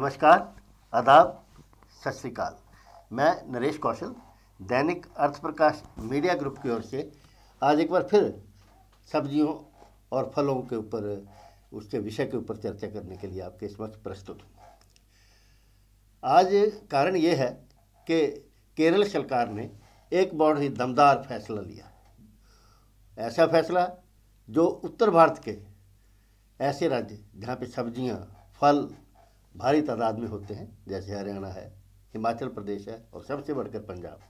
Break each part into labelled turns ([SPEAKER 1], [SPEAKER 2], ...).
[SPEAKER 1] नमस्कार आदाब सत श्रीकाल मैं नरेश कौशल दैनिक अर्थ प्रकाश मीडिया ग्रुप की ओर से आज एक बार फिर सब्जियों और फलों के ऊपर उसके विषय के ऊपर चर्चा करने के लिए आपके समक्ष प्रस्तुत हूँ आज कारण ये है कि केरल सरकार ने एक बहुत ही दमदार फैसला लिया ऐसा फैसला जो उत्तर भारत के ऐसे राज्य जहाँ पे सब्जियाँ फल भारी तादाद में होते हैं जैसे हरियाणा है हिमाचल प्रदेश है और सबसे बढ़कर पंजाब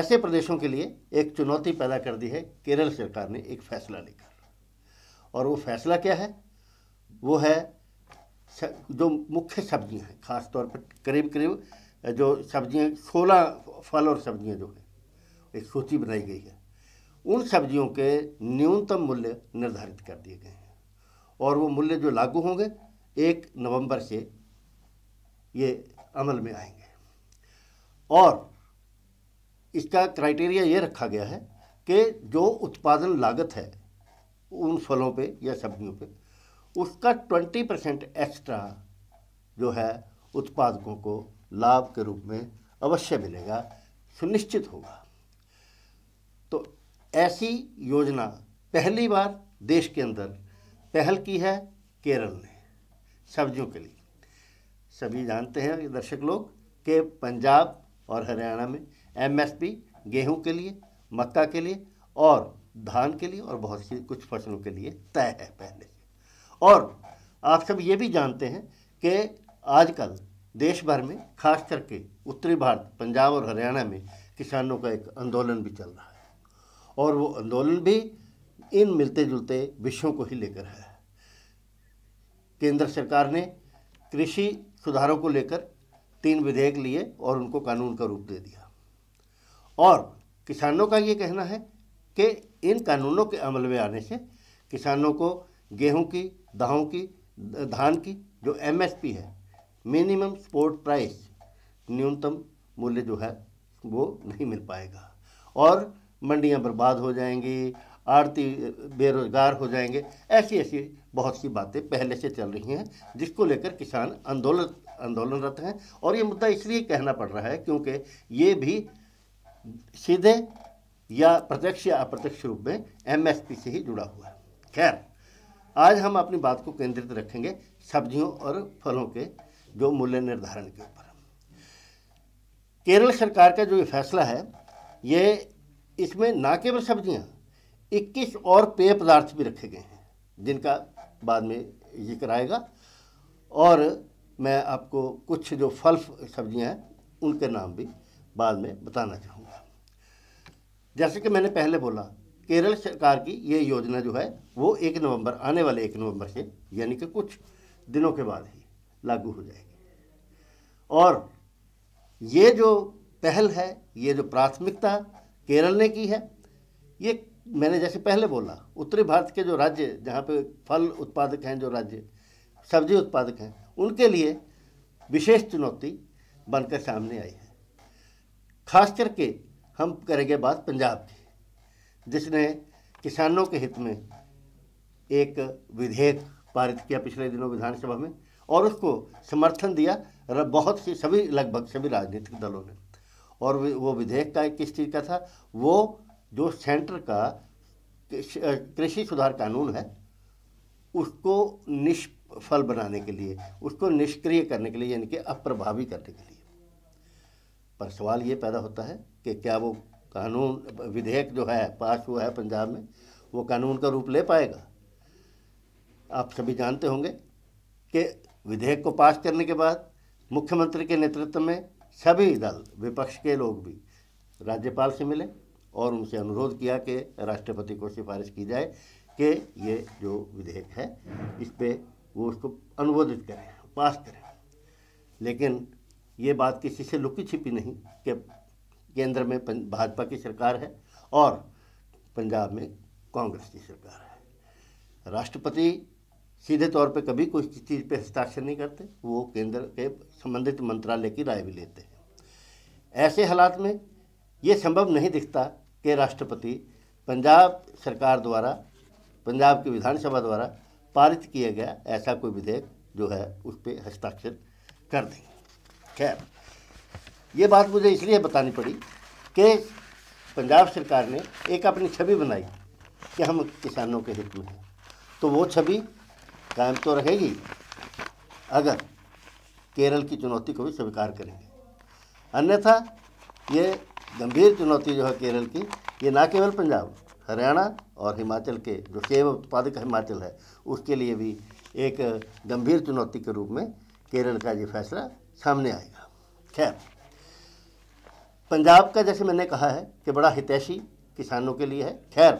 [SPEAKER 1] ऐसे प्रदेशों के लिए एक चुनौती पैदा कर दी है केरल सरकार ने एक फैसला लेकर और वो फैसला क्या है वो है जो मुख्य सब्जियां हैं खास तौर पर करीब करीब जो सब्जियां सोलह फल और सब्जियां जो हैं एक सूची बनाई गई है उन सब्जियों के न्यूनतम मूल्य निर्धारित कर दिए गए हैं और वो मूल्य जो लागू होंगे एक नवंबर से ये अमल में आएंगे और इसका क्राइटेरिया ये रखा गया है कि जो उत्पादन लागत है उन फलों पे या सब्जियों पे उसका ट्वेंटी परसेंट एक्स्ट्रा जो है उत्पादकों को लाभ के रूप में अवश्य मिलेगा सुनिश्चित होगा तो ऐसी योजना पहली बार देश के अंदर पहल की है केरल ने सब्जियों के लिए सभी जानते हैं दर्शक लोग के पंजाब और हरियाणा में एमएसपी गेहूं के लिए मक्का के लिए और धान के लिए और बहुत सी कुछ फसलों के लिए तय है पहले से और आप सब ये भी जानते हैं कि आजकल देश भर में खास करके उत्तरी भारत पंजाब और हरियाणा में किसानों का एक आंदोलन भी चल रहा है और वो आंदोलन भी इन मिलते जुलते विषयों को ही लेकर है केंद्र सरकार ने कृषि सुधारों को लेकर तीन विधेयक लिए और उनको कानून का रूप दे दिया और किसानों का ये कहना है कि इन कानूनों के अमल में आने से किसानों को गेहूं की दाहों की धान की जो एमएसपी है मिनिमम सपोर्ट प्राइस न्यूनतम मूल्य जो है वो नहीं मिल पाएगा और मंडियां बर्बाद हो जाएंगी आरती बेरोजगार हो जाएंगे ऐसी ऐसी बहुत सी बातें पहले से चल रही हैं जिसको लेकर किसान आंदोलन आंदोलनरत हैं और ये मुद्दा इसलिए कहना पड़ रहा है क्योंकि ये भी सीधे या प्रत्यक्ष या अप्रत्यक्ष रूप में एमएसपी से ही जुड़ा हुआ है खैर आज हम अपनी बात को केंद्रित रखेंगे सब्जियों और फलों के जो मूल्य निर्धारण के ऊपर केरल सरकार का जो ये फैसला है ये इसमें ना केवल सब्जियां 21 और पेय पदार्थ भी रखे गए हैं जिनका बाद में जिक्र आएगा और मैं आपको कुछ जो फल सब्जियां हैं उनके नाम भी बाद में बताना चाहूँगा जैसे कि मैंने पहले बोला केरल सरकार की ये योजना जो है वो एक नवंबर आने वाले एक नवंबर से यानी कि कुछ दिनों के बाद ही लागू हो जाएगी और ये जो पहल है ये जो प्राथमिकता केरल ने की है ये मैंने जैसे पहले बोला उत्तरी भारत के जो राज्य जहाँ पे फल उत्पादक हैं जो राज्य सब्जी उत्पादक हैं उनके लिए विशेष चुनौती बनकर सामने आई है खास करके हम करेंगे बात पंजाब की जिसने किसानों के हित में एक विधेयक पारित किया पिछले दिनों विधानसभा में और उसको समर्थन दिया बहुत सी सभी लगभग सभी राजनीतिक दलों ने और वो विधेयक का किस चीज़ का था वो जो सेंटर का कृषि सुधार कानून है उसको निष्फल बनाने के लिए उसको निष्क्रिय करने के लिए यानी कि अप्रभावी करने के लिए पर सवाल ये पैदा होता है कि क्या वो कानून विधेयक जो है पास हुआ है पंजाब में वो कानून का रूप ले पाएगा आप सभी जानते होंगे कि विधेयक को पास करने के बाद मुख्यमंत्री के नेतृत्व में सभी दल विपक्ष के लोग भी राज्यपाल से मिले और उनसे अनुरोध किया कि राष्ट्रपति को सिफारिश की जाए कि ये जो विधेयक है इस पर वो उसको अनुमोदित करें पास करें लेकिन ये बात किसी से लुकी छिपी नहीं कि केंद्र में भाजपा की सरकार है और पंजाब में कांग्रेस की सरकार है राष्ट्रपति सीधे तौर पे कभी कोई चीज़ पे हस्ताक्षर नहीं करते वो केंद्र के संबंधित मंत्रालय की राय भी लेते हैं ऐसे हालात में ये संभव नहीं दिखता कि राष्ट्रपति पंजाब सरकार द्वारा पंजाब की विधानसभा द्वारा पारित किया गया ऐसा कोई विधेयक जो है उस पर हस्ताक्षर कर दें खैर ये बात मुझे इसलिए बतानी पड़ी कि पंजाब सरकार ने एक अपनी छवि बनाई कि हम किसानों के हित में हैं तो वो छवि कायम तो रहेगी अगर केरल की चुनौती को भी स्वीकार करेंगे अन्यथा ये गंभीर चुनौती जो है केरल की ये ना केवल पंजाब हरियाणा और हिमाचल के जो सेब उत्पादक हिमाचल है उसके लिए भी एक गंभीर चुनौती के रूप में केरल का ये फैसला सामने आएगा खैर पंजाब का जैसे मैंने कहा है कि बड़ा हितैषी किसानों के लिए है खैर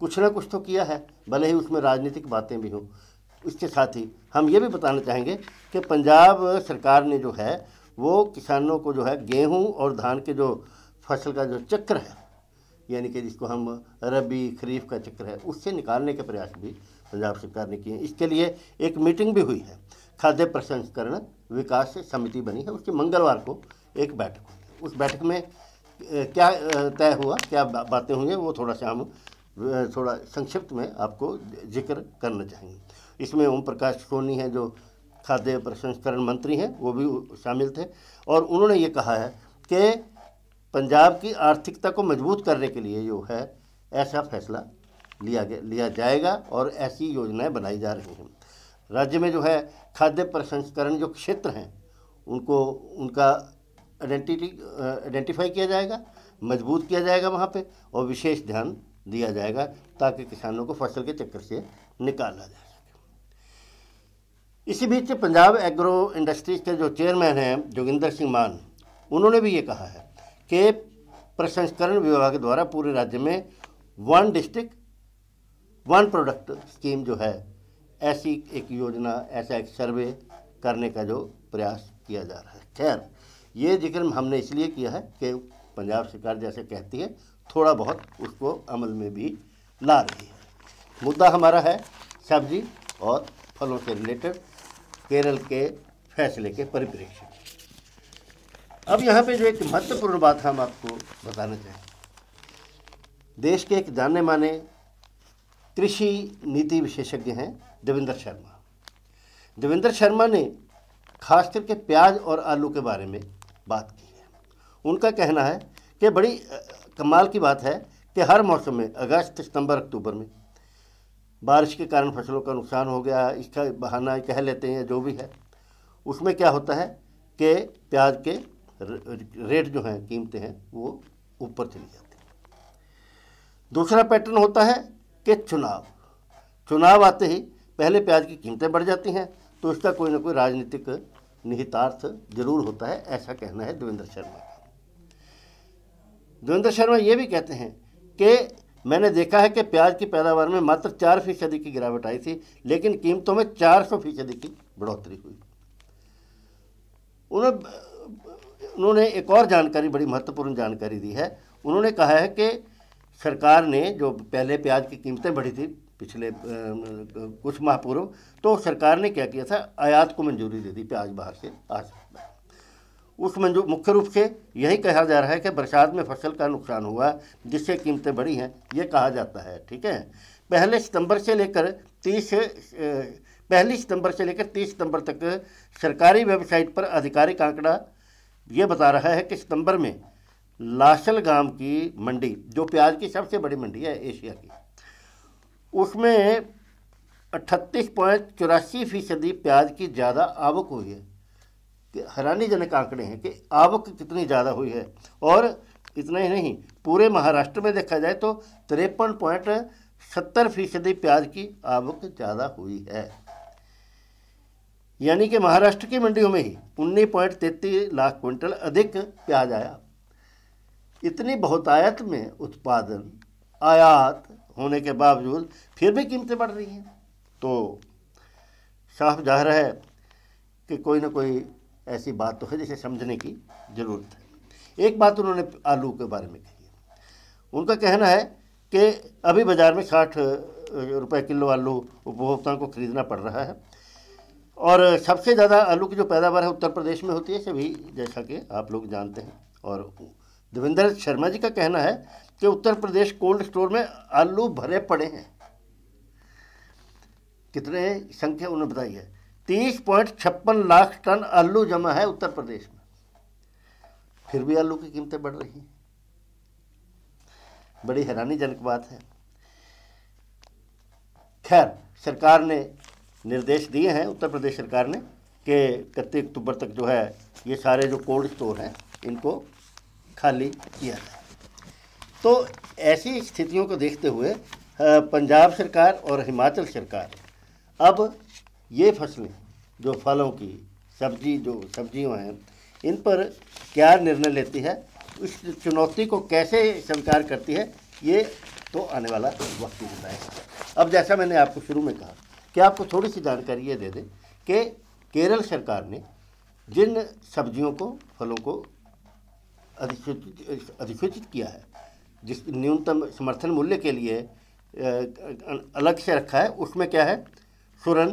[SPEAKER 1] कुछ ना कुछ तो किया है भले ही उसमें राजनीतिक बातें भी हों इसके साथ ही हम ये भी बताना चाहेंगे कि पंजाब सरकार ने जो है वो किसानों को जो है गेहूं और धान के जो फसल का जो चक्र है यानी कि जिसको हम रबी खरीफ का चक्र है उससे निकालने के प्रयास भी पंजाब सरकार ने किए हैं इसके लिए एक मीटिंग भी हुई है खाद्य प्रसंस्करण विकास समिति बनी है उसकी मंगलवार को एक बैठक हुई उस बैठक में क्या तय हुआ क्या बातें हुई हैं वो थोड़ा सा हम थोड़ा संक्षिप्त में आपको जिक्र करना चाहेंगे इसमें ओम प्रकाश सोनी हैं जो खाद्य प्रसंस्करण मंत्री हैं वो भी शामिल थे और उन्होंने ये कहा है कि पंजाब की आर्थिकता को मजबूत करने के लिए जो है ऐसा फैसला लिया गया लिया जाएगा और ऐसी योजनाएं बनाई जा रही हैं राज्य में जो है खाद्य प्रसंस्करण जो क्षेत्र हैं उनको उनका आइडेंटिटी आइडेंटिफाई किया जाएगा मजबूत किया जाएगा वहाँ पे और विशेष ध्यान दिया जाएगा ताकि किसानों को फसल के चक्कर से निकाला जा सके इसी बीच पंजाब एग्रो इंडस्ट्रीज के जो चेयरमैन हैं जोगिंदर सिंह मान उन्होंने भी ये कहा है के प्रसंस्करण विभाग द्वारा पूरे राज्य में one district one product scheme जो है ऐसी एक योजना ऐसा एक सर्वे करने का जो प्रयास किया जा रहा है खैर ये जिक्र हमने इसलिए किया है कि पंजाब सरकार जैसे कहती है थोड़ा बहुत उसको अमल में भी ला रही है मुद्दा हमारा है सब्जी और फलों से रिलेटेड केरल के फैसले के परिप्रेक्ष्य अब यहाँ पे जो एक महत्वपूर्ण बात हम आपको बताना चाहें देश के एक जाने माने कृषि नीति विशेषज्ञ हैं देवेंद्र शर्मा देवेंद्र शर्मा ने खास करके प्याज और आलू के बारे में बात की है उनका कहना है कि बड़ी कमाल की बात है कि हर मौसम में अगस्त सितंबर अक्टूबर में बारिश के कारण फसलों का नुकसान हो गया इसका बहाना कह लेते हैं जो भी है उसमें क्या होता है कि प्याज के रेट जो हैं कीमतें हैं वो ऊपर चली जाती हैं दूसरा पैटर्न होता है कि चुनाव चुनाव आते ही पहले प्याज की कीमतें बढ़ जाती हैं तो इसका कोई ना कोई राजनीतिक निहितार्थ जरूर होता है ऐसा कहना है देवेंद्र शर्मा का देवेंद्र शर्मा ये भी कहते हैं कि मैंने देखा है कि प्याज की पैदावार में मात्र चार फीसदी की गिरावट आई थी लेकिन कीमतों में चार सौ फीसदी की बढ़ोतरी हुई उन्होंने उन्होंने एक और जानकारी बड़ी महत्वपूर्ण जानकारी दी है उन्होंने कहा है कि सरकार ने जो पहले प्याज की कीमतें बढ़ी थी पिछले कुछ माह पूर्व तो सरकार ने क्या किया था आयात को मंजूरी दे दी प्याज बाहर से आ सकता है उस मंजूर मुख्य रूप से यही कहा जा रहा है कि बरसात में फसल का नुकसान हुआ जिससे कीमतें बढ़ी हैं ये कहा जाता है ठीक है पहले सितंबर से लेकर तीस पहली सितंबर से लेकर तीस सितंबर तक सरकारी वेबसाइट पर आधिकारिक आंकड़ा ये बता रहा है कि सितंबर में लाशलगाम की मंडी जो प्याज की सबसे बड़ी मंडी है एशिया की उसमें अट्ठतीस पॉइंट चौरासी फीसदी प्याज की ज़्यादा आवक हुई है कि हैरानीजनक आंकड़े हैं कि आवक कितनी ज़्यादा हुई है और इतना ही नहीं पूरे महाराष्ट्र में देखा जाए तो तिरपन पॉइंट सत्तर फीसदी प्याज की आवक ज़्यादा हुई है यानी कि महाराष्ट्र की मंडियों में ही उन्नीस पॉइंट तैतीस लाख क्विंटल अधिक प्याज आया इतनी बहुतायत में उत्पादन आयात होने के बावजूद फिर भी कीमतें बढ़ रही हैं तो साफ जाहिर है कि कोई ना कोई ऐसी बात तो है जिसे समझने की ज़रूरत है एक बात उन्होंने आलू के बारे में कही उनका कहना है कि अभी बाज़ार में साठ रुपए किलो आलू उपभोक्ताओं को खरीदना पड़ रहा है और सबसे ज़्यादा आलू की जो पैदावार है उत्तर प्रदेश में होती है सभी जैसा कि आप लोग जानते हैं और देवेंद्र शर्मा जी का कहना है कि उत्तर प्रदेश कोल्ड स्टोर में आलू भरे पड़े हैं कितने संख्या उन्होंने बताई है तीस पॉइंट छप्पन लाख टन आलू जमा है उत्तर प्रदेश में फिर भी आलू की कीमतें बढ़ रही हैं बड़ी हैरानीजनक बात है खैर सरकार ने निर्देश दिए हैं उत्तर प्रदेश सरकार ने कि इकतीस अक्टूबर तक जो है ये सारे जो कोल्ड स्टोर हैं इनको खाली किया जाए तो ऐसी स्थितियों को देखते हुए पंजाब सरकार और हिमाचल सरकार अब ये फसलें जो फलों की सब्जी जो सब्जियों हैं इन पर क्या निर्णय लेती है उस चुनौती को कैसे स्वीकार करती है ये तो आने वाला वक्त ही बताएगा अब जैसा मैंने आपको शुरू में कहा क्या आपको थोड़ी सी जानकारी ये दे दें कि केरल सरकार ने जिन सब्जियों को फलों को अधिसूचित अधिसूचित किया है जिस न्यूनतम समर्थन मूल्य के लिए अलग से रखा है उसमें क्या है सुरन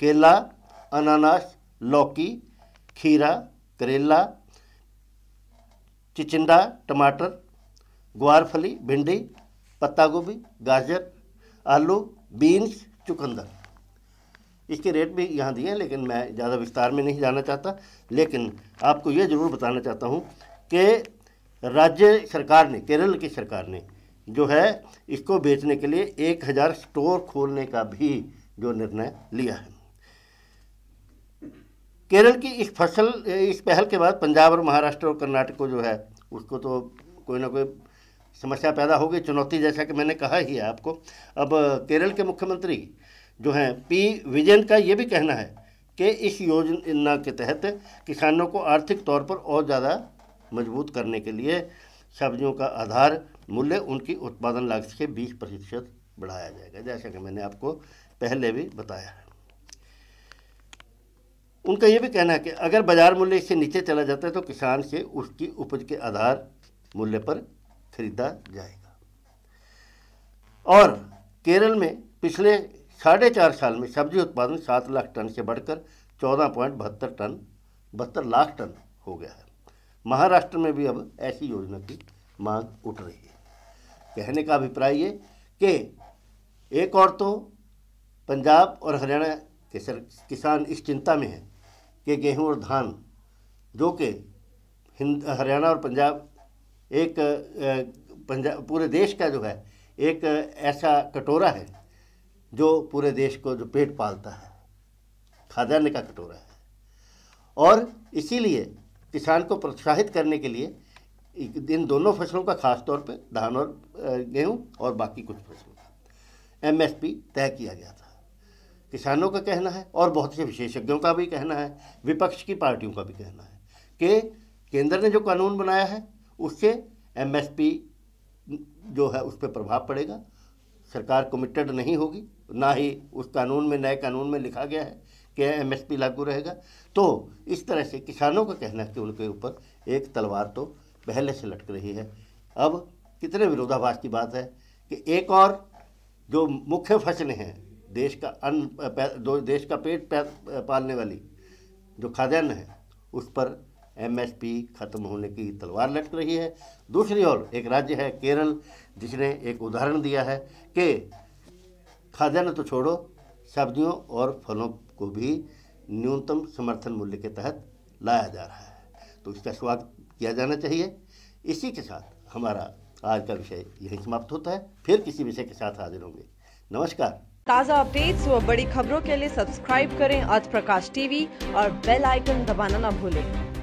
[SPEAKER 1] केला अनानास लौकी खीरा करेला चिचिंडा टमाटर ग्वारफली भिंडी पत्ता गोभी गाजर आलू बीन्स चुकंदर इसके रेट भी यहाँ दिए हैं लेकिन मैं ज़्यादा विस्तार में नहीं जाना चाहता लेकिन आपको ये ज़रूर बताना चाहता हूँ कि राज्य सरकार ने केरल की सरकार ने जो है इसको बेचने के लिए एक हज़ार स्टोर खोलने का भी जो निर्णय लिया है केरल की इस फसल इस पहल के बाद पंजाब और महाराष्ट्र और कर्नाटक को जो है उसको तो कोई ना कोई समस्या पैदा होगी चुनौती जैसा कि मैंने कहा ही है आपको अब केरल के मुख्यमंत्री जो हैं पी विजयन का ये भी कहना है कि इस योजना के तहत किसानों को आर्थिक तौर पर और ज़्यादा मजबूत करने के लिए सब्जियों का आधार मूल्य उनकी उत्पादन लागत से 20 प्रतिशत बढ़ाया जाएगा जैसा कि मैंने आपको पहले भी बताया है उनका ये भी कहना है कि अगर बाजार मूल्य इससे नीचे चला जाता है तो किसान से उसकी उपज के आधार मूल्य पर खरीदा जाएगा और केरल में पिछले साढ़े चार साल में सब्जी उत्पादन सात लाख टन से बढ़कर चौदह पॉइंट बहत्तर टन बहत्तर लाख टन हो गया है महाराष्ट्र में भी अब ऐसी योजना की मांग उठ रही है कहने का अभिप्राय ये कि एक और तो पंजाब और हरियाणा के सर किसान इस चिंता में हैं कि गेहूं और धान जो कि हरियाणा और पंजाब एक पंजाब पूरे देश का जो है एक ऐसा कटोरा है जो पूरे देश को जो पेट पालता है खाद्यान्न का कटोरा है और इसीलिए किसान को प्रोत्साहित करने के लिए इन दोनों फसलों का खास तौर पे धान और गेहूं और बाकी कुछ फसलों का एम तय किया गया था किसानों का कहना है और बहुत से विशेषज्ञों का भी कहना है विपक्ष की पार्टियों का भी कहना है कि केंद्र ने जो कानून बनाया है उससे एमएसपी जो है उस पर प्रभाव पड़ेगा सरकार कमिटेड नहीं होगी ना ही उस कानून में नए कानून में लिखा गया है कि एमएसपी लागू रहेगा तो इस तरह से किसानों का कहना है कि उनके ऊपर एक तलवार तो पहले से लटक रही है अब कितने विरोधाभास की बात है कि एक और जो मुख्य फसलें हैं देश का अन्न देश का पेट पालने वाली जो खाद्यान्न है उस पर एमएसपी खत्म होने की तलवार लटक रही है दूसरी ओर एक राज्य है केरल जिसने एक उदाहरण दिया है कि खाद्यान्न तो छोड़ो सब्जियों और फलों को भी न्यूनतम समर्थन मूल्य के तहत लाया जा रहा है तो इसका स्वागत किया जाना चाहिए इसी के साथ हमारा आज का विषय यही समाप्त होता है फिर किसी विषय के साथ हाजिर होंगे नमस्कार ताज़ा अपडेट्स व बड़ी खबरों के लिए सब्सक्राइब करें आज प्रकाश टीवी और बेल आइकन दबाना न भूलें